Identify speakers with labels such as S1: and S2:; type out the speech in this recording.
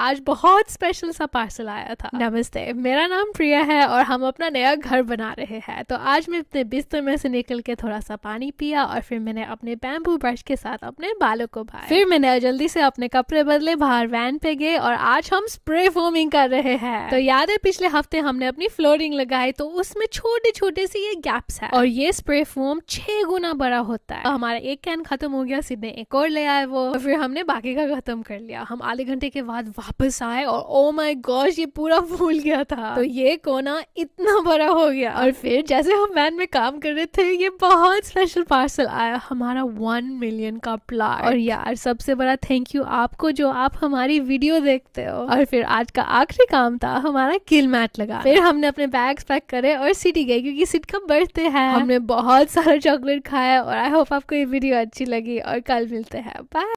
S1: आज बहुत स्पेशल सा पार्सल आया था नमस्ते मेरा नाम प्रिया है और हम अपना नया घर बना रहे हैं तो आज मैं अपने बिस्तर में से निकल के थोड़ा सा पानी पिया और फिर मैंने अपने बैम्बू ब्रश के साथ अपने बालों को भाया फिर मैंने जल्दी से अपने कपड़े बदले बाहर वैन पे गए और आज हम स्प्रे फोमिंग कर रहे हैं तो याद है पिछले हफ्ते हमने अपनी फ्लोरिंग लगाई तो उसमें छोटे छोटे से ये गैप्स है और ये स्प्रे फोम छह गुना बड़ा होता है तो हमारा एक कैन खत्म हो गया सीधे एक और ले आए वो तो फिर हमने बाकी का खत्म कर लिया हम आधे घंटे के बाद वाह वापस आए और ओ माय गॉश ये पूरा भूल गया था तो ये कोना इतना बड़ा हो गया और फिर जैसे हम वैन में काम कर रहे थे ये बहुत स्पेशल पार्सल आया हमारा वन मिलियन का प्लाट और यार सबसे बड़ा थैंक यू आपको जो आप हमारी वीडियो देखते हो और फिर आज का आखिरी काम था हमारा किल मैट लगा फिर हमने अपने बैग पैक करे और सिटी गए क्योंकि सिट का बर्थडे है हमने बहुत सारा चॉकलेट खाया और आई होप आपको ये वीडियो अच्छी लगी और कल मिलते हैं बाय